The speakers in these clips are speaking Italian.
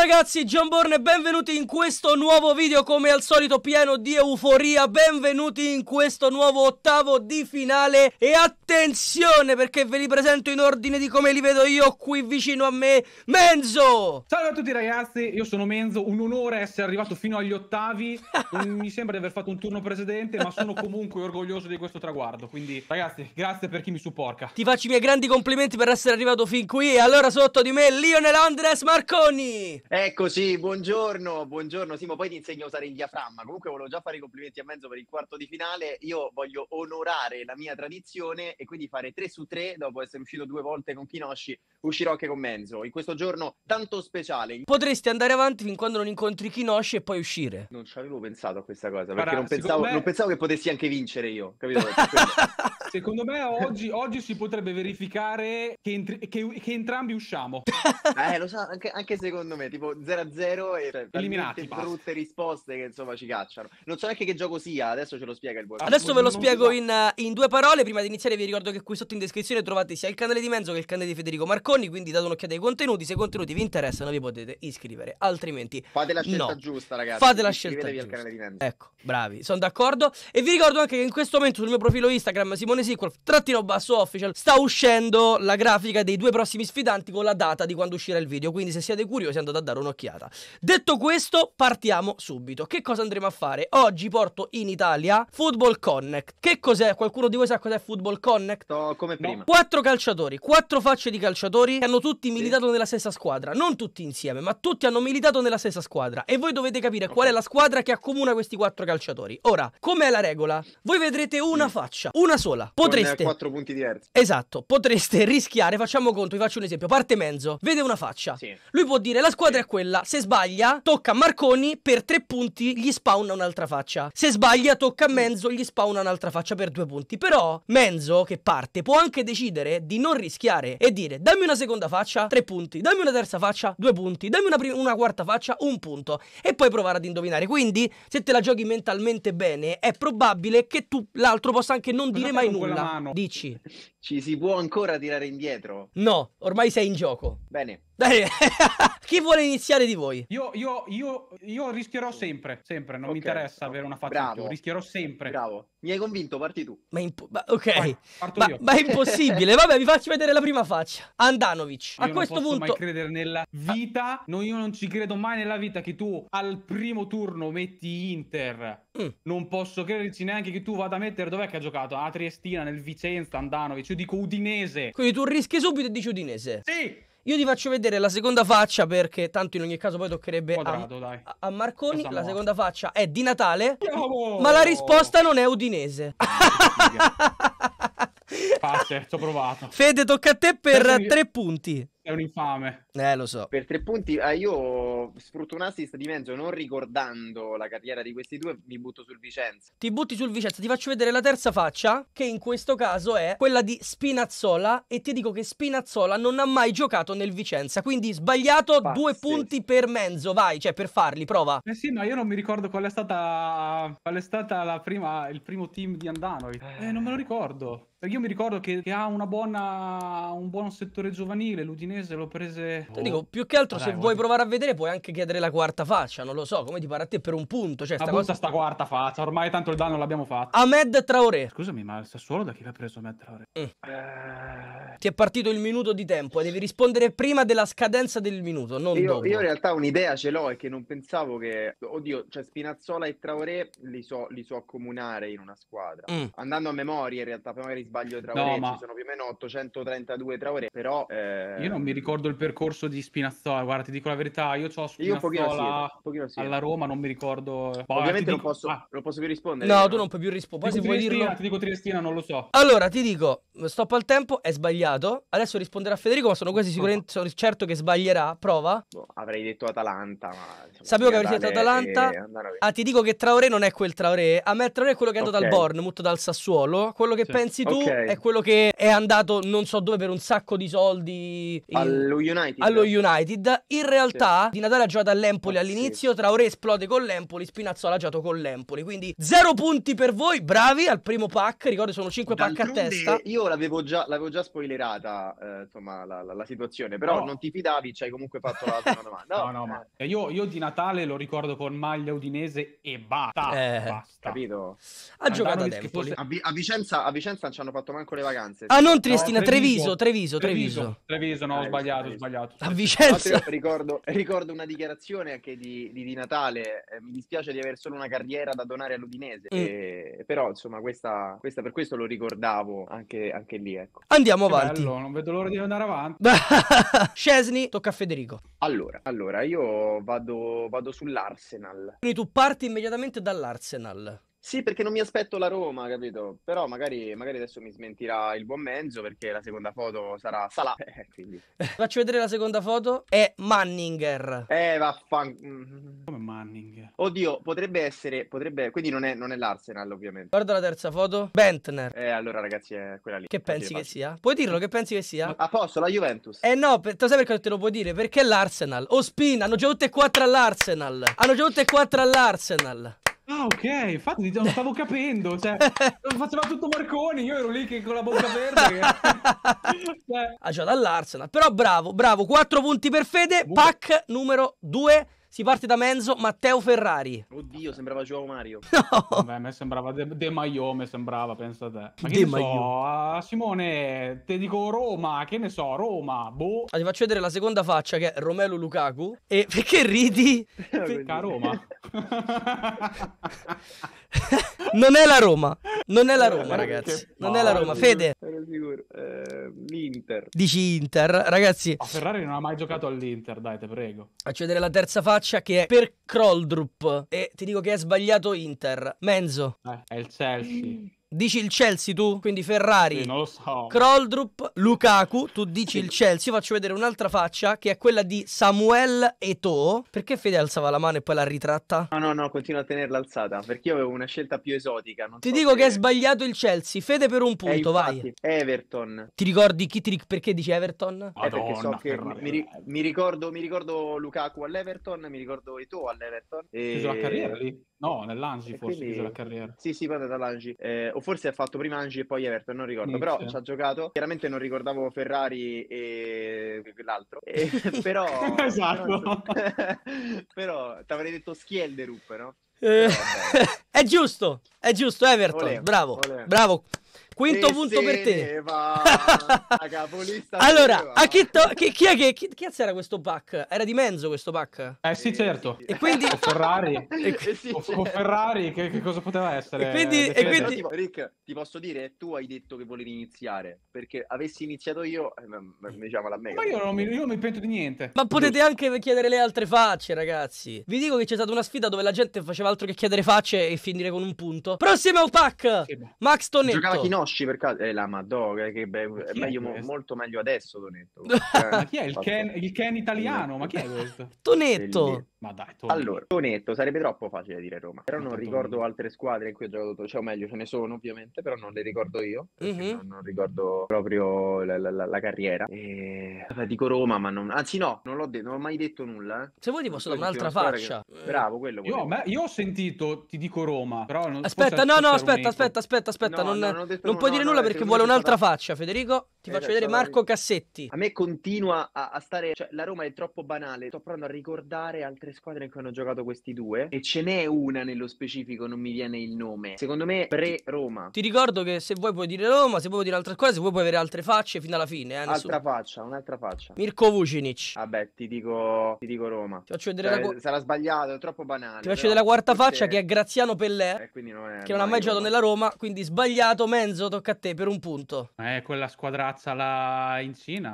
ragazzi, John Gianborne, benvenuti in questo nuovo video come al solito pieno di euforia, benvenuti in questo nuovo ottavo di finale e attenzione perché ve li presento in ordine di come li vedo io qui vicino a me, Menzo! Salve a tutti ragazzi, io sono Menzo, un onore essere arrivato fino agli ottavi, mi sembra di aver fatto un turno precedente ma sono comunque orgoglioso di questo traguardo, quindi ragazzi grazie per chi mi supporta Ti faccio i miei grandi complimenti per essere arrivato fin qui e allora sotto di me Lionel Andres Marconi! Eccoci, buongiorno, buongiorno Simo, poi ti insegno a usare il diaframma. Comunque volevo già fare i complimenti a mezzo per il quarto di finale. Io voglio onorare la mia tradizione e quindi fare 3 su 3 dopo essere uscito due volte con Kinoshi, uscirò anche con Menzo in questo giorno tanto speciale. Potresti andare avanti fin quando non incontri Kinoshi e poi uscire. Non ci avevo pensato a questa cosa, perché Parà, non, pensavo, me... non pensavo che potessi anche vincere io, capito? Secondo me oggi, oggi si potrebbe verificare che, entri- che, che entrambi usciamo. Eh, lo so, anche, anche secondo me, tipo 0-0 e cioè, eliminati. Brutte risposte che insomma ci cacciano. Non so neanche che gioco sia, adesso ce lo spiega il buon. Adesso ve lo spiego in, eh, in, due parole. Prima di iniziare vi ricordo che qui sotto in descrizione trovate sia il canale di Menzo che il canale di Federico Marconi, quindi date un'occhiata ai contenuti. Se i contenuti vi interessano vi potete iscrivere, altrimenti... Fate la scelta no. giusta ragazzi. Fate la scelta giusta. al canale di Menzo. Ecco, bravi, sono d'accordo. E vi ricordo anche che in questo momento sul mio profilo Instagram Simone Simone Sequel, trattino basso official, sta uscendo la grafica dei due prossimi sfidanti con la data di quando uscirà il video, quindi se siete curiosi andate a dare un'occhiata. Detto questo, partiamo subito. Che cosa andremo a fare? Oggi porto in Italia Football Connect. Che cos'è? Qualcuno di voi sa cos'è Football Connect? No, come boh. prima. Quattro calciatori, quattro facce di calciatori che hanno tutti militato sì. nella stessa squadra, non tutti insieme, ma tutti hanno militato nella stessa squadra e voi dovete capire okay. qual è la squadra che accomuna questi quattro calciatori. Ora, com'è la regola? Voi vedrete una faccia, una sola. Esatto, potreste... 4 punti diversi. Esatto, potreste rischiare, facciamo conto, vi faccio un esempio, parte mezzo, vede una faccia. Sì. Lui può dire la squadra sì. è quella, se sbaglia tocca a Marconi per 3 punti, gli spawna un'altra faccia. Se sbaglia tocca a Menzo, gli spawna un'altra faccia per 2 punti. Però Menzo, che parte, può anche decidere di non rischiare e dire dammi una seconda faccia, 3 punti, dammi una terza faccia, 2 punti, dammi una, prim- una quarta faccia, 1 punto. E poi provare ad indovinare. Quindi se te la giochi mentalmente bene è probabile che tu l'altro possa anche non dire mai nulla nulla. Dici ci si può ancora tirare indietro? No, ormai sei in gioco. Bene. Dai, chi vuole iniziare di voi? Io, io, io, io rischierò sempre, sempre, non okay, mi interessa avere una faccia Bravo. rischierò sempre. Bravo, mi hai convinto, parti tu. Ma, imp- ma ok, Vai, ma, ma, è impossibile, vabbè vi faccio vedere la prima faccia. Andanovic, io a questo punto... non posso mai credere nella vita, no, io non ci credo mai nella vita che tu al primo turno metti Inter. Mm. Non posso crederci neanche che tu vada a mettere, dov'è che ha giocato? A Triestina, nel Vicenza, Andanovic io dico Udinese. Quindi tu rischi subito e dici Udinese. Sì. Io ti faccio vedere la seconda faccia perché tanto in ogni caso poi toccherebbe Quadrato, a, a, Marconi. la seconda faccia è di Natale, Bravo! ma la risposta non è udinese. Ah, certo, provato. Fede, tocca a te per Penso tre io... punti è un infame. Eh, lo so. Per tre punti, ah, io sfrutto un assist di mezzo, non ricordando la carriera di questi due, mi butto sul Vicenza. Ti butti sul Vicenza, ti faccio vedere la terza faccia, che in questo caso è quella di Spinazzola, e ti dico che Spinazzola non ha mai giocato nel Vicenza, quindi sbagliato Pazzesco. due punti per mezzo, vai, cioè per farli, prova. Eh sì, ma io non mi ricordo qual è stata, qual è stata la prima, il primo team di Andano. Eh, non me lo ricordo. Perché io mi ricordo che, che ha buona, un buon settore giovanile, l'Udinese me se l'ho prese. Boh. Te dico, più che altro, Dai, se vuoi provare a vedere, puoi anche chiedere la quarta faccia. Non lo so, come ti pare a te per un punto. Cioè, sta cosa... sta quarta faccia. Ormai tanto il danno l'abbiamo fatto. Ahmed Traoré. Scusami, ma il Sassuolo da chi l'ha preso Ahmed Traoré? Mm. Eh... Ti è partito il minuto di tempo e devi rispondere prima della scadenza del minuto, non io, dopo. Io in realtà un'idea ce l'ho e che non pensavo che. Oddio, cioè Spinazzola e Traoré li so, li so accomunare in una squadra. Mm. Andando a memoria, in realtà, poi magari sbaglio Traoré, no, ma... ci sono più o meno 832 Traoré, però. Eh... Io non mi mi ricordo il percorso di Spinazzola. Guarda, ti dico la verità, io ho Spinazzola io un pochino sì, alla Roma, non mi ricordo. Poi, Ovviamente non, posso, ah. non, posso, più rispondere. No, no, eh. tu non puoi più rispondere. Poi se vuoi dirlo... Ti dico Triestina, non lo so. Allora, ti dico, stop al tempo, è sbagliato. Adesso risponderà Federico, ma sono quasi sicuramente, sono certo che sbaglierà. Prova. Boh, avrei detto Atalanta, ma... Insomma, Sapevo che avrei detto Atalanta. E... Ah, ti dico che Traoré non è quel Traoré. A me Traoré è quello che è andato okay. al Bournemouth, dal Sassuolo. Quello che sì. pensi tu okay. è quello che è andato non so dove per un sacco di soldi allo United. Allo United. In realtà sì. Di Natale ha giocato all'Empoli ah, all'inizio, sì. Traoré esplode con l'Empoli, Spinazzola ha giocato con l'Empoli, quindi zero punti per voi, bravi al primo pack, ricordo sono 5 pack a testa. Io l'avevo già, l'avevo già spoilerata, eh, insomma, la, la, la, situazione, però no. non ti fidavi, ci hai comunque fatto la domanda. No, no, no ma eh. io, io, di Natale lo ricordo con maglia udinese e basta, eh, basta. Capito? Ha Andavano giocato ad Empoli. Fosse... A, Vicenza, a Vicenza non ci hanno fatto manco le vacanze. Ah, non Triestina, no, Treviso, Treviso, Treviso. Treviso, Treviso, Treviso no, ho sbagliato, ho sbagliato. A Vicenza. Ricordo, ricordo, una dichiarazione anche di, di, di Natale, eh, mi dispiace di avere solo una carriera da donare all'Udinese, mm. e, eh, però insomma questa, questa, per questo lo ricordavo anche, anche lì. Ecco. Andiamo avanti. Bello, non vedo l'ora di andare avanti. Scesni, tocca a Federico. Allora, allora io vado, vado sull'Arsenal. Quindi tu parti immediatamente dall'Arsenal. Sì, perché non mi aspetto la Roma, capito? Però magari, magari adesso mi smentirà il buon mezzo perché la seconda foto sarà Salah. Eh, quindi. Faccio vedere la seconda foto. È Manninger. Eh, vaffan... Mm. Come Manninger? Oddio, potrebbe essere... Potrebbe... Quindi non è, non è l'Arsenal, ovviamente. Guarda la terza foto. Bentner. Eh, allora ragazzi, è quella lì. Che pensi che sia? Puoi dirlo, che pensi che sia? A posto, la Juventus. Eh no, per... sai perché te lo puoi dire? Perché l'Arsenal. O Spin, hanno già tutte e quattro all'Arsenal. Hanno già tutte e quattro all'Arsenal. Ah, ok, infatti non stavo capendo, cioè, faceva tutto Marconi, io ero lì che con la bocca verde. Ha cioè. Ah già, dall'Arsenal, però bravo, bravo, 4 punti per Fede, pack numero 2. Si parte da Menzo, Matteo Ferrari. Oddio, sembrava Joao Mario. No. Vabbè, a me sembrava De, De Maio, me sembrava, pensa te. Ma che De ne so, Simone, te dico Roma, che ne so, Roma, boh. Ah, ti faccio vedere la seconda faccia che è Romelu Lukaku. E perché ridi? Perché a Roma. non è la Roma. Non è la eh, Roma, ragazzi. Non è la Roma. Fede. Eh, L'Inter. Dici Inter, ragazzi. Oh, Ferrari non ha mai giocato all'Inter, dai, te prego. Faccio vedere la terza faccia faccia che è per Kroldrup. E ti dico che è sbagliato Inter. Menzo. Eh, è il Chelsea. Mm. Dici il Chelsea tu? Quindi Ferrari, sì, non lo so. Kroldrup, Lukaku, tu dici il Chelsea. Io faccio vedere un'altra faccia che è quella di Samuel Eto'o. Perché Fede alzava la mano e poi la ritratta? No, no, no, continua a tenerla alzata perché io avevo una scelta più esotica. ti so dico se... che hai sbagliato il Chelsea. Fede per un eh, punto, infatti, vai. Everton. Ti ricordi chi ti... perché dici Everton? Madonna, eh, perché so che mi, mi, ricordo, mi ricordo Lukaku all'Everton, mi ricordo Eto'o all'Everton. E... Chiuso la carriera lì? No, nell'Angi forse quindi... chiuso la carriera. Sì, sì, vado è dall'Angi. Eh, o forse ha fatto prima Angie e poi Everton, non ricordo, Inizio. però ci ha giocato. Chiaramente non ricordavo Ferrari e l'altro, e, però... esatto. però ti avrei detto Schielderup, no? Eh, è giusto, è giusto Everton, Olè. bravo, Olè. bravo. Quinto e punto per te. allora, a chi, to- chi, chi, è che, chi, chi era questo pack? Era di mezzo questo pack? Eh sì, certo. E quindi... o Ferrari. E qui... eh sì, o, certo. o Ferrari, che, che, cosa poteva essere? E quindi... Eh, e quindi... Però, Rick, ti posso dire, tu hai detto che volevi iniziare, perché avessi iniziato io, eh, diciamo la mega. Ma io non mi, io non mi pento di niente. Ma potete anche chiedere le altre facce, ragazzi. Vi dico che c'è stata una sfida dove la gente faceva altro che chiedere facce e finire con un punto. Prossimo pack! Sì, Max Tonetto. Giocava Kinosh conosci per caso? Eh, la Madonna, che be... è, meglio, è molto meglio adesso, Tonetto. Cioè, ma chi è il Ken, cioè, il Ken italiano? ma chi è questo? Tonetto! Ma dai, Tonetto. Allora, Tonetto sarebbe troppo facile dire Roma, però non ricordo altre squadre in cui ho giocato, cioè o meglio ce ne sono ovviamente, però non le ricordo io, mm-hmm. non, non, ricordo proprio la, la, la, la carriera. E... Dico Roma, ma non... Anzi no, non l'ho, detto, non ho mai detto nulla. Eh. Se vuoi ti posso dare un'altra faccia. Che... Bravo, quello. Io, ma, io, ho sentito, ti dico Roma, però non... Aspetta, no, no, aspetta, aspetta, aspetta, aspetta, aspetta, no, non, no, non, non puoi no, dire no, nulla perché vuole un'altra parla... faccia, Federico. Ti eh, faccio vedere esatto, Marco Cassetti. A me continua a, a, stare. Cioè, la Roma è troppo banale. Sto provando a ricordare altre squadre in cui hanno giocato questi due. E ce n'è una nello specifico, non mi viene il nome. Secondo me, pre-Roma. Ti ricordo che se vuoi puoi dire Roma, se vuoi dire altre squadre, se vuoi puoi avere altre facce fino alla fine. Eh, nessuno. altra faccia, un'altra faccia. Mirko Vucinic. Vabbè, ti dico, ti dico Roma. Ti faccio vedere cioè, la... Sarà sbagliato, è troppo banale. Ti faccio vedere la quarta forse... faccia che è Graziano Pellè. Eh, non è che non ha mai giocato nella Roma. Quindi sbagliato, Menzo mezzo, tocca a te per un punto. Eh, quella squadrazza là in Cina.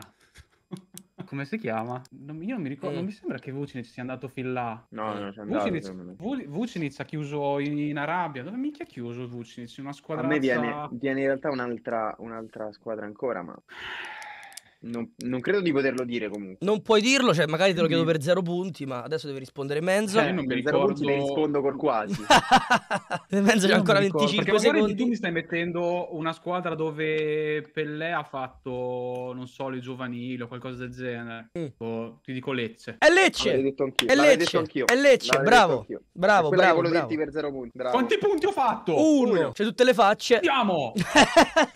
Come si chiama? Non, io non mi ricordo, mm. non mi sembra che Vucinic sia andato fin là. No, no, c'è andato. Vucinic, Vucinic ha chiuso in, in, Arabia. Dove minchia ha chiuso Vucinic? Una squadra. A me viene, viene in realtà un'altra, un'altra squadra ancora, ma non, non, credo di poterlo dire comunque. Non puoi dirlo, cioè magari te lo chiedo per zero punti, ma adesso devi rispondere mezzo. Eh, cioè, non mi ricordo... punti le rispondo col quasi. mezzo c'è ancora 25 secondi. Tu mi stai mettendo una squadra dove Pellè ha fatto, non so, le giovanili o qualcosa del genere. Mm. O, ti dico Lecce. È Lecce! detto anch'io. È Lecce, anch'io. È Lecce. bravo. Anch'io. Bravo, bravo, bravo. per zero punti. Bravo. Quanti punti ho fatto? Uno. Uno. C'è tutte le facce. Andiamo!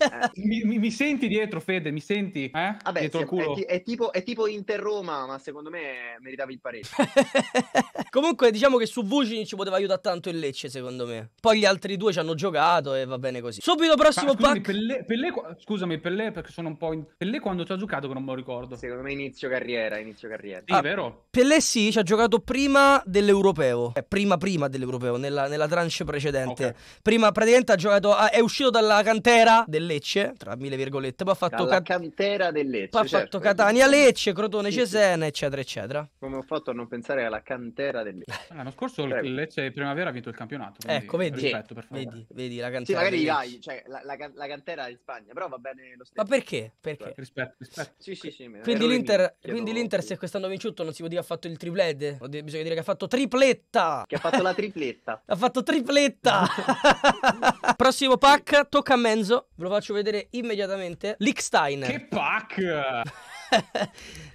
Eh, mi, mi, mi, senti dietro, Fede? Mi senti? Eh? Vabbè, dietro sì, il culo. È, è, tipo, è tipo Inter-Roma, ma secondo me meritava il pareggio. Comunque, diciamo che su Vucini ci poteva aiutare tanto il Lecce, secondo me. Poi gli altri due ci hanno giocato e va bene così. Subito prossimo ma, ah, scusami, pack. Pelle, Pelle, scusami, Pelle, perché sono un po'. In... Pelle quando ci ha giocato, che non me lo ricordo. Secondo me inizio carriera, inizio carriera. Sì, ah, vero? Pelle sì, ci ha giocato prima dell'Europeo. Eh, prima prima dell'Europeo, nella, nella tranche precedente. Okay. Prima praticamente ha giocato. È uscito dalla cantera del Lecce, tra mille virgolette. Poi ha fatto. Dalla cat... cantera del Lecce. Lecce, poi ha certo, fatto Catania, Lecce, Crotone, sì, Cesena, eccetera, eccetera. Come ho fatto a non pensare alla cantera del Lecce. Eh, l'anno scorso Prego. il Lecce Primavera ha vinto il campionato. Ecco, vedi, rispetto, sì. vedi, vedi, la cantera. Sì, magari dai, cioè, la, la, la, cantera in Spagna, però va bene lo stesso. Ma perché? Perché? Rispetto, rispetto. Sì, sì, sì, quindi l'Inter, quindi l'Inter se quest'anno ha vinto non si può dire che ha fatto il triplete, bisogna dire che ha fatto tripletta. Che ha fatto la tripletta. ha fatto tripletta. Prossimo pack, tocca a Menzo, ve lo faccio vedere immediatamente. Licksteiner. Che pack! Eh,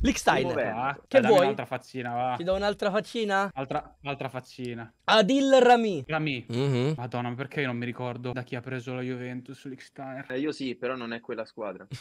lx ah, Che Dai, vuoi? Un'altra faccina, va. Ti do un'altra faccina? Altra, altra faccina. Adil Rami. Rami. Mm-hmm. Madonna, perché io non mi ricordo da chi ha preso la Juventus lx Eh, io sì, però non è quella squadra.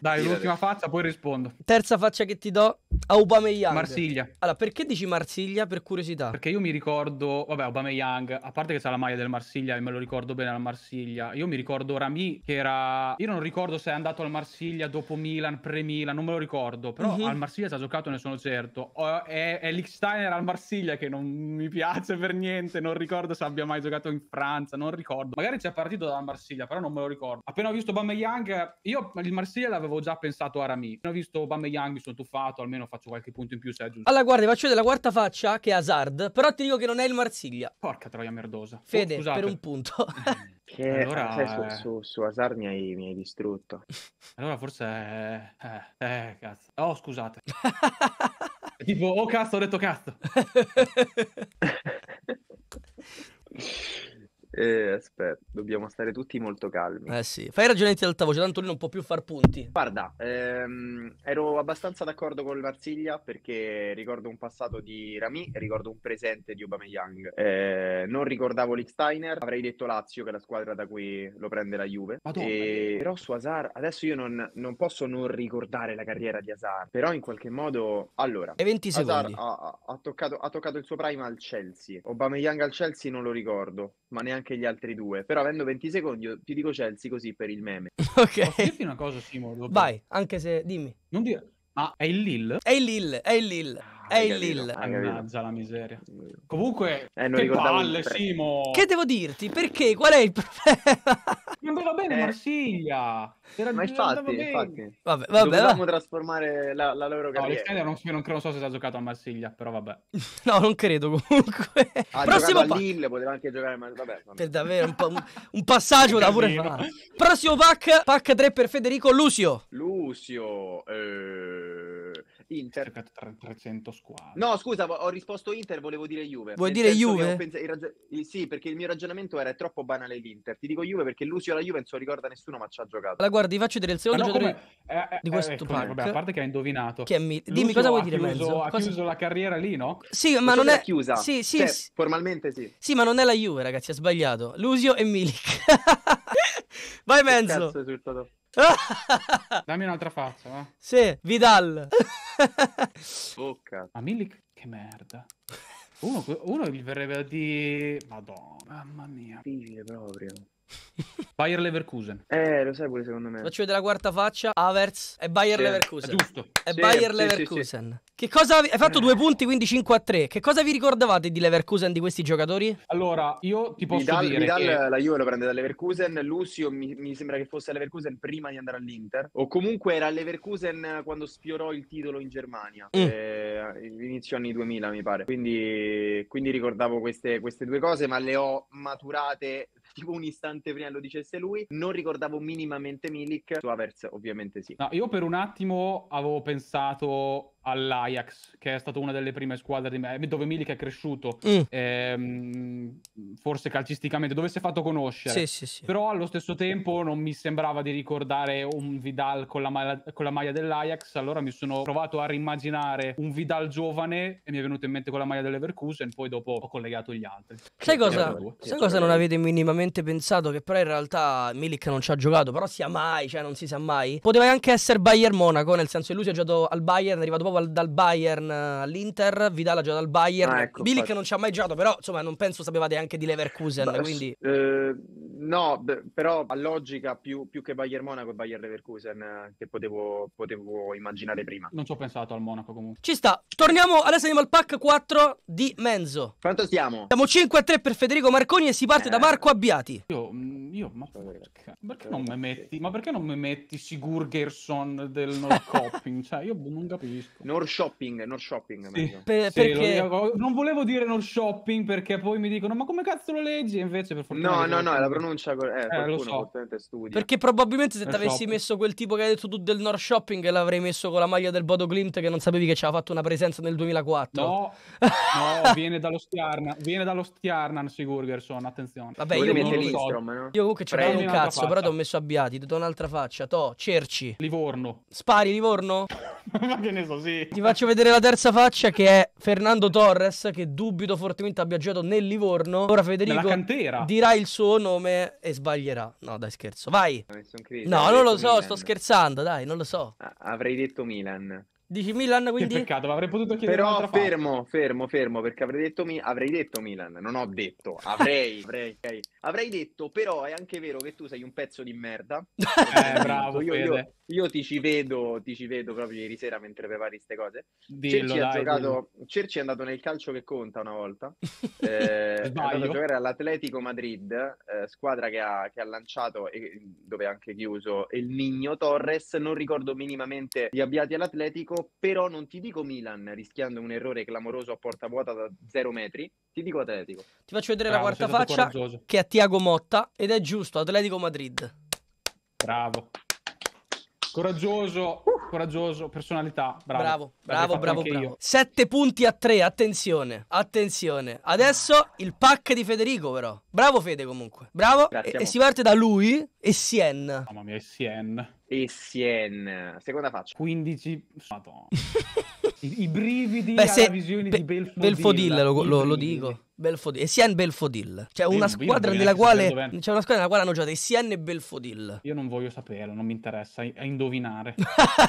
Dai, Io l'ultima faccia, poi rispondo. Terza faccia che ti do, Aubameyang. Marsiglia. Allora, perché dici Marsiglia per curiosità? Perché io mi ricordo, vabbè, Aubameyang, a parte che c'ha la maglia del Marsiglia e me lo ricordo bene al Marsiglia. Io mi ricordo Rami che era io non ricordo se è andato al Marsiglia dopo Milan, pre-Milan, non me lo ricordo, però uh-huh. al Marsiglia ci ha giocato, ne sono certo. O è, è l'Iksteiner al Marsiglia che non mi piace per niente, non ricordo se abbia mai giocato in Francia, non ricordo. Magari c'è partito dal Marsiglia, però non me lo ricordo. Appena ho visto Aubameyang, io il Marsiglia l'avevo avevo già pensato a Rami. Non ho visto Bameyang, mi sono tuffato, almeno faccio qualche punto in più se è giusto. Allora, guarda, faccio della quarta faccia, che è Hazard, però ti dico che non è il Marsiglia. Porca troia merdosa. Oh, Fede, oh, per un punto. Che allora, cioè, su, su, su Hazard mi hai, mi hai distrutto. Allora forse... Eh, eh, cazzo. Oh, scusate. tipo, oh cazzo, ho detto cazzo. Eh, aspetta, dobbiamo stare tutti molto calmi. Eh sì, fai ragionamenti ad alta voce, tanto lui non può più far punti. Guarda, ehm, ero abbastanza d'accordo con il Marsiglia perché ricordo un passato di Rami, ricordo un presente di Aubameyang. Eh, non ricordavo Licksteiner, avrei detto Lazio che è la squadra da cui lo prende la Juve. e... Eh, però su Hazard, adesso io non, non, posso non ricordare la carriera di Hazard, però in qualche modo... Allora, e 20 Hazard ha, ha, toccato, ha toccato il suo prime al Chelsea. Young al Chelsea non lo ricordo, ma neanche anche gli altri due. Però avendo 20 secondi, ti dico Chelsea così per il meme. ok. dirti una cosa, Simon? Vai, anche se... Dimmi. Non dire... Ah, è il Lille? È il Lille, è il Lille. Ah, è il Lille. Mannaggia la miseria. Comunque, eh, che palle, Simo! Che devo dirti? Perché? Qual è il problema? Non va bene eh. Marsiglia! ma infatti, infatti. Vabbè, vabbè, Dovevamo va. trasformare la, la loro carriera. No, non, non, non, so se ha giocato a Marsiglia, però vabbè. no, non credo comunque. Ha Prossimo pa- Lille, poteva anche giocare, ma vabbè. vabbè. Per davvero, un, pa- un, un passaggio da pure fare. Prossimo pack, pack 3 per Federico Lucio. Lucio, eh... Inter. 300 squadre. No, scusa, ho risposto Inter, volevo dire Juve. Vuoi Nel dire Juve? Pensato, raggio... Sì, perché il mio ragionamento era troppo banale l'Inter. Ti dico Juve perché Lucio la Juve non so ricorda nessuno, ma ci ha giocato. La guarda, vi faccio vedere il secondo no, giocatore come... eh, di eh, questo eh, ecco, park. a parte che ha indovinato. Che mi... Dimmi cosa vuoi dire chiuso, Ha cosa... chiuso la carriera lì, no? Sì, ma non è... chiusa. Sì, sì, cioè, sì, Formalmente sì. Sì, ma non è la Juve, ragazzi, ha sbagliato. Lusio e Milik. Vai, Menzo. Dammi un'altra faccia, va. Sì, Vidal. Bocca. Oh, ma Milik, che merda. Uno, uno gli verrebbe a Madonna, mamma mia. Sì, proprio. Bayer Leverkusen. Eh, lo sai pure secondo me. Faccio vedere la quarta faccia. Averts e Bayer sì, Leverkusen. È giusto. È sì, Bayer sì, Leverkusen. Che cosa hai fatto due punti, quindi 5 a 3. Che cosa vi ricordavate di Leverkusen di questi giocatori? Allora, io ti posso Vidal, dire Vidal che... la Juve lo prende da Leverkusen, Lucio mi, mi, sembra che fosse a Leverkusen prima di andare all'Inter o comunque era a Leverkusen quando sfiorò il titolo in Germania. Mm. Eh, inizio anni 2000, mi pare. Quindi, quindi ricordavo queste, queste due cose, ma le ho maturate tipo un istante prima lo dicesse lui. Non ricordavo minimamente Milik, su Avers ovviamente sì. No, io per un attimo avevo pensato all'Ajax, che è stata una delle prime squadre di... Eh, dove Milik è cresciuto, mm. ehm, forse calcisticamente, dove si è fatto conoscere. Sì, sì, sì. Però allo stesso tempo non mi sembrava di ricordare un Vidal con la, ma- con la, maglia dell'Ajax, allora mi sono provato a rimmaginare un Vidal giovane e mi è venuto in mente con la maglia dell'Everkusen, poi dopo ho collegato gli altri. Sai cosa, sai cosa non avete minimamente pensato? Che però in realtà Milik non ci ha giocato, però sia mai, cioè non si sa mai. Poteva anche essere Bayern Monaco, nel senso che lui si è giocato al Bayern, è arrivato proprio al, dal Bayern eh, all'Inter, Vidal ha giocato al Bayern, ah, ecco, Bilic non ci ha mai giocato, però insomma non penso sapevate anche di Leverkusen, beh, quindi... Eh, no, beh, però a logica più, più, che Bayern Monaco e Bayern Leverkusen eh, che potevo, potevo, immaginare prima. Non ci ho pensato al Monaco comunque. Ci sta, torniamo adesso andiamo al pack 4 di Menzo. Quanto siamo? Siamo 5 a 3 per Federico Marconi e si parte eh. da Marco Abbiati. Io, mm, io ma perché, perché non mi metti, ma perché non mi metti Sigur Gerson del North Coping? cioè io boh, non capisco. Ecco. Nor shopping, nor shopping. Sì. Per, sì, perché... Non volevo dire nor shopping perché poi mi dicono ma come cazzo lo leggi? E invece per fortuna... No, no, è la pronuncia eh, eh, lo so. Perché probabilmente se ti avessi messo quel tipo che hai detto tu del nor shopping l'avrei messo con la maglia del Bodo Glimt che non sapevi che ci aveva fatto una presenza nel 2004. No, no viene dallo Stjarnan, viene dallo Stjarnan Sigurgerson, attenzione. Vabbè, io, non lo so. no? io comunque ce l'avevo un cazzo, però ti ho messo abbiati, ti do un'altra faccia, to, cerci. Livorno. Spari Livorno? ma che ne so, sì così. Ti faccio vedere la terza faccia che è Fernando Torres, che dubito fortemente abbia giocato nel Livorno. Ora Federico dirà il suo nome e sbaglierà. No, dai, scherzo. Vai. No, non lo so, Milan. sto scherzando, dai, non lo so. avrei detto Milan. Dici Milan quindi? Che peccato, ma avrei potuto chiedere Però fermo, parte. fermo, fermo, perché avrei detto, mi... avrei detto, Milan, non ho detto, avrei, avrei, avrei, detto, però è anche vero che tu sei un pezzo di merda. eh, bravo, io, io, io, ti ci vedo, ti ci vedo proprio ieri sera mentre prepari queste cose. Dillo, Cerci, dai, giocato... Cerci, è andato nel calcio che conta una volta, eh, è andato a giocare all'Atletico Madrid, eh, squadra che ha, che ha lanciato, e, dove ha anche chiuso, il Nino Torres, non ricordo minimamente gli abbiati all'Atletico, però non ti dico Milan rischiando un errore clamoroso a porta vuota da zero metri, ti dico Atletico. Ti faccio vedere Bravo, la quarta faccia che è Tiago Motta ed è giusto Atletico Madrid. Bravo. Coraggioso, uh. coraggioso, personalità, bravo. Bravo, bravo, bravo, bravo. 7 punti a tre, attenzione, attenzione. Adesso il pack di Federico però. Bravo Fede comunque, bravo. e, e, si parte da lui e Sien. Mamma mia, Sien. E Sien, seconda faccia. 15... Madonna. I, I, brividi Beh, alla visione Be di Belfodil. Belfodil, lo, lo, lo dico. Belfodil, Essien Belfodil. C'è cioè, una, squadra nella quale, c'è una squadra nella quale hanno giocato Essien e Belfodil. Io non voglio sapere, non mi interessa a indovinare.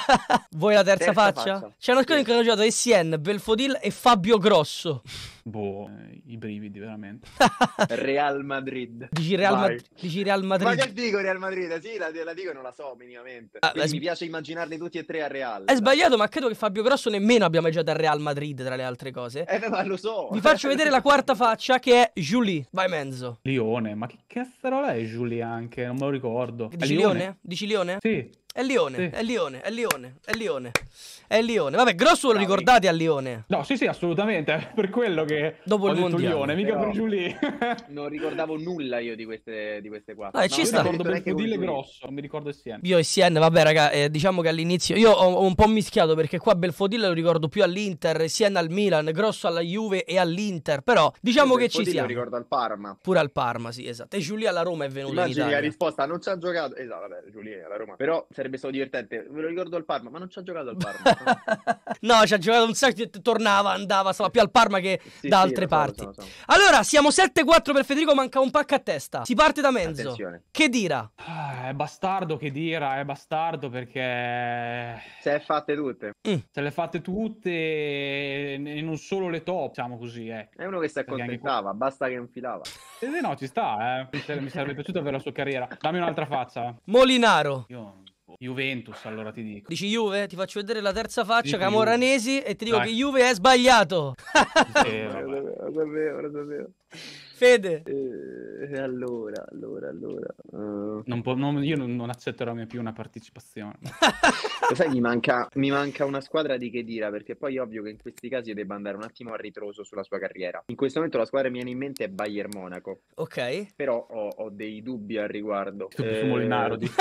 Vuoi la terza, terza faccia? faccia? C'è una squadra sì. in cui hanno giocato Essien, Belfodil e Fabio Grosso. Boh, eh, i brividi veramente. Real Madrid. Dici Real, Mad- dici Real, Madrid. Ma che dico Real Madrid? Sì, la, la dico non la so minimamente. Ah, mi piace immaginarli tutti e tre a Real. È sbagliato, ma credo che Fabio Grosso nemmeno abbia mai giocato a Real Madrid tra le altre cose. Eh, ma lo so. Vi faccio vedere la quarta faccia che è Julie. Vai mezzo. Lione, ma che cazzarola è Julie anche? Non me lo ricordo. Dici Lione? Lione? Dici Lione? Sì. È Lione, sì. è Lione, è Lione, è Lione. È Lione. Vabbè, grosso lo ricordate a Lione. No, sì, sì, assolutamente. Per quello che dopo il mondiale, Lione, mica per Giulie. non ricordavo nulla io di queste, di queste quattro. No, no, ci sta. Ricordo Belfodil grosso, non mi ricordo Essien. Io e Essien, vabbè, raga, eh, diciamo che all'inizio io ho, un po' mischiato perché qua Belfodil lo ricordo più all'Inter, Essien al Milan, grosso alla Juve e all'Inter, però diciamo io che ci siamo. Lo ricordo al Parma. Pure al Parma, sì, esatto. E Giulia alla Roma è venuta Immagini in Italia. la risposta, non ci ha giocato. Esatto, vabbè, Giulia alla Roma. Però sarebbe stato divertente. Ve lo ricordo al Parma, ma non ci ha giocato al Parma. no, ci ha giocato un sacco, tornava, andava, stava più al Parma che sì, da altre sì, parti. So, so, so. Allora, siamo 7-4 per Federico, manca un pack a testa. Si parte da mezzo. Attenzione. Che dira? Ah, è bastardo che dira, è bastardo perché... Se le fatte tutte. Mm. Se le fatte tutte e non solo le top, diciamo così. Eh. È uno che si accontentava, basta che infilava. Eh, no, ci sta, eh. mi sarebbe piaciuto avere la sua carriera. Dammi un'altra faccia. Molinaro. Io Juventus, allora ti dico. Dici Juve? Ti faccio vedere la terza faccia, Camoranesi, Juve. e ti dico Dai. che Juve è sbagliato. Sì, davvero, davvero. Fede. Eh, allora, allora, allora. Uh... Non può, non, io non, non, accetterò mai più una partecipazione. Lo sai, mi manca, mi manca, una squadra di che dire, perché poi è ovvio che in questi casi io debba andare un attimo a ritroso sulla sua carriera. In questo momento la squadra che mi viene in mente è Bayern Monaco. Ok. Però ho, ho dei dubbi al riguardo. eh... Molinaro, di...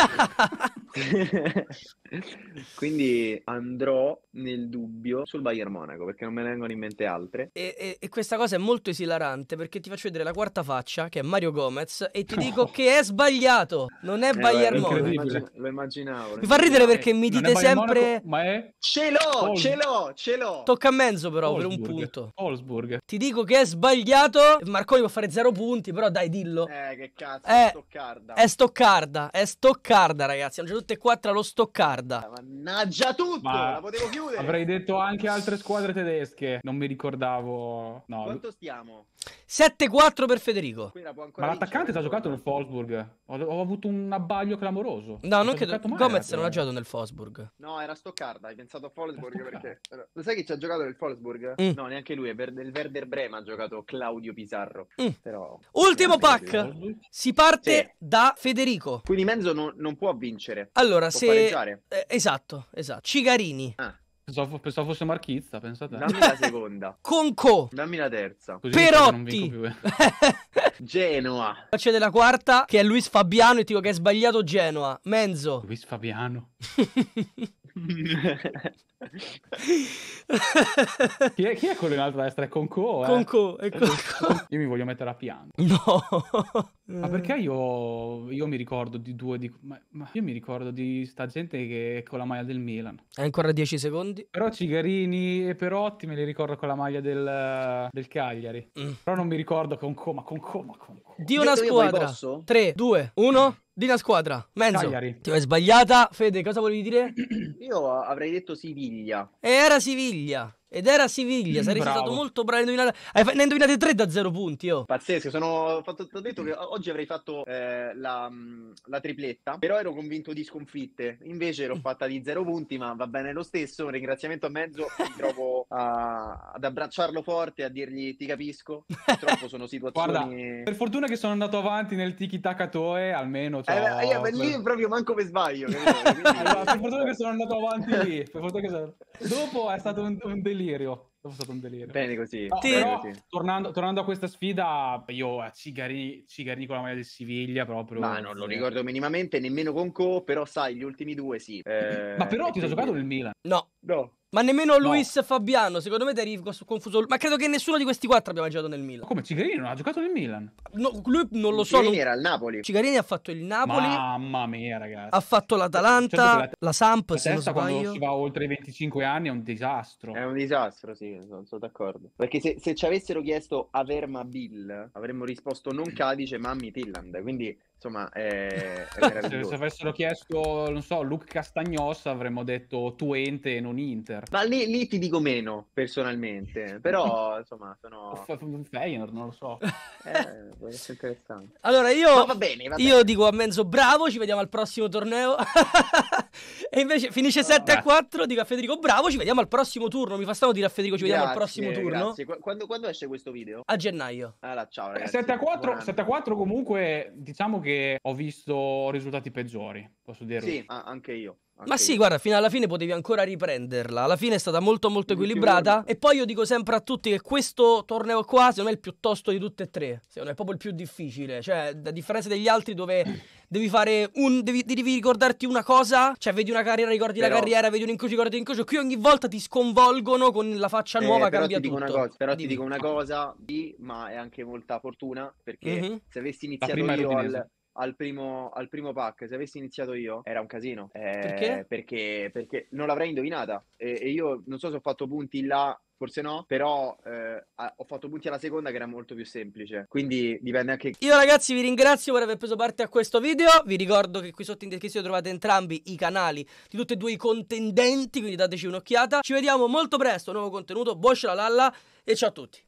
Quindi andrò nel dubbio sul Bayern Monaco, perché non me ne vengono in mente altre. E, e, e questa cosa è molto esilarante, perché ti faccio vedere La la quarta faccia, che è Mario Gomez, e ti dico che è sbagliato. Non è eh, Bayern Monaco. Lo, immagin- lo immaginavo. Mi fa ridere perché mi dite sempre... Monaco, ma è... Ce l'ho, Ol- ce l'ho, ce l'ho. Tocca a mezzo però Wolfsburg. per un punto. Wolfsburg. Ti dico che è sbagliato. Marconi può fare zero punti, però dai, dillo. Eh, che cazzo, è, eh, è Stoccarda. È Stoccarda, è Stoccarda, ragazzi. Hanno già tutte e quattro lo Stoccarda. Eh, mannaggia tutto, ma... la potevo chiudere. Avrei detto anche altre squadre tedesche, non mi ricordavo. No. Quanto stiamo? 7-4 per Federico. Ma l'attaccante sta giocato nel Fosburg. Ho, ho, avuto un abbaglio clamoroso. No, non credo. Gomez eh, non ha giocato nel Fosburg. No, era Stoccarda. Hai pensato a Fosburg perché. Lo sai chi ci ha giocato nel Fosburg? Mm. No, neanche lui. Nel il Werder Brema ha giocato Claudio Pizarro. Mm. Però... Ultimo pack. Si parte sì. da Federico. Quindi Menzo non, non può vincere. Allora, può se. Eh, esatto, esatto. Cigarini. Ah Pensavo, pensavo fosse Marchizza, pensate. Dammi la seconda. Conco. Dammi la terza. Così Perotti. Eh. Genoa. C'è della quarta che è Luis Fabiano e ti dico che è sbagliato Genoa. Menzo. Luis Fabiano. chi, è, chi, è, quello in alto a destra? È Conco? Eh? Conco, è Conco. Io mi voglio mettere a piangere. No. Ma perché io, io mi ricordo di due di... Ma, ma io mi ricordo di sta gente che è con la maglia del Milan. È ancora 10 secondi. Però Cigarini e Perotti me li ricordo con la maglia del, del Cagliari. Mm. Però non mi ricordo Conco, ma Conco, ma Conco. Di una squadra. 3, 2, 1... Di una squadra, Menzo. Cagliari. Ti ho sbagliata. Fede, cosa volevi dire? Io avrei detto Siviglia. E era Siviglia. Ed era Siviglia, mm, sarei bravo. stato molto bravo. Indovinare... Hai fa... Ne indovinate tre da zero punti. Oh. Pazzesco, sono fatto, ho detto che oggi avrei fatto eh, la, mm, la, tripletta, però ero convinto di sconfitte. Invece l'ho fatta di zero punti, ma va bene lo stesso. Un ringraziamento a mezzo, mi trovo a, ad abbracciarlo forte, a dirgli ti capisco. Purtroppo sono situazioni. Guarda, per fortuna che sono andato avanti nel tiki takatoe, eh, almeno. Cioè, eh, io, per... Eh, lì proprio manco per sbaglio. Quindi... allora, per fortuna che sono andato avanti lì. Sono... Dopo è stato un, un del delirium è stato un delirio. Bene così. Ah, no, Ti... però, tornando, tornando, a questa sfida, io a eh, Cigarini, con la maglia del Siviglia proprio. Ma non lo ricordo minimamente, nemmeno con Co, però sai, gli ultimi due sì. Eh, ma però ti ha giocato nel Milan? No. No. Ma nemmeno no. Luis Fabiano, secondo me ti eri confuso. Ma credo che nessuno di questi quattro abbia giocato nel Milan. come Cigarini non ha giocato nel Milan? No, lui non lo so. Cigarini non... era al Napoli. Cigarini ha fatto il Napoli. Mamma mia, ragazzi. Ha fatto l'Atalanta, certo cioè, la... Cioè, la, Samp. La se testa quando si va oltre i 25 anni è un disastro. È un disastro, sì sì, sono, sono d'accordo. Perché se, se, ci avessero chiesto Averma Bill, avremmo risposto non Cadice, ma Mittilland. Quindi, insomma, è, è se, se avessero chiesto, non so, Luke Castagnos, avremmo detto tu e non Inter. Ma lì, lì, ti dico meno, personalmente. Però, insomma, sono... Un Feyenoord, non lo so. Eh, può essere interessante. Allora, io, no, va bene, va bene. dico a mezzo bravo, ci vediamo al prossimo torneo. e invece finisce 7 a 4, dico a Federico bravo, ci vediamo al prossimo turno. Mi fa strano dire a Federico ci vediamo grazie, al prossimo turno. quando, quando, esce questo video? A gennaio. Allora, ah, ciao ragazzi. 7 a 4, 7 a 4 comunque diciamo che ho visto risultati peggiori, posso dirlo. Sì, anche io. Ma sì, guarda, fino alla fine potevi ancora riprenderla. Alla fine è stata molto molto equilibrata. E poi io dico sempre a tutti che questo torneo qua, secondo me, è il piuttosto di tutte e tre. Secondo me è proprio il più difficile. Cioè, a differenza degli altri dove devi fare un. Devi, devi ricordarti una cosa. Cioè, vedi una carriera, ricordi però... la carriera, vedi un incrocio, ricordi un l'incrocio. Qui ogni volta ti sconvolgono con la faccia eh, nuova, eh, cambia tutto. Cosa, però Dimmi. ti dico una cosa, sì, ma è anche molta fortuna. Perché mm-hmm. se avessi iniziato io al al primo, al primo pack, se avessi iniziato io, era un casino. Eh, perché? perché? perché? non l'avrei indovinata. E, e, io non so se ho fatto punti là. Forse no, però eh, ho fatto punti alla seconda che era molto più semplice. Quindi dipende anche. Io, ragazzi, vi ringrazio per aver preso parte a questo video. Vi ricordo che qui sotto in descrizione trovate entrambi i canali di tutti e due i contendenti. Quindi dateci un'occhiata. Ci vediamo molto presto. Nuovo contenuto. Boscia la lalla. E ciao a tutti.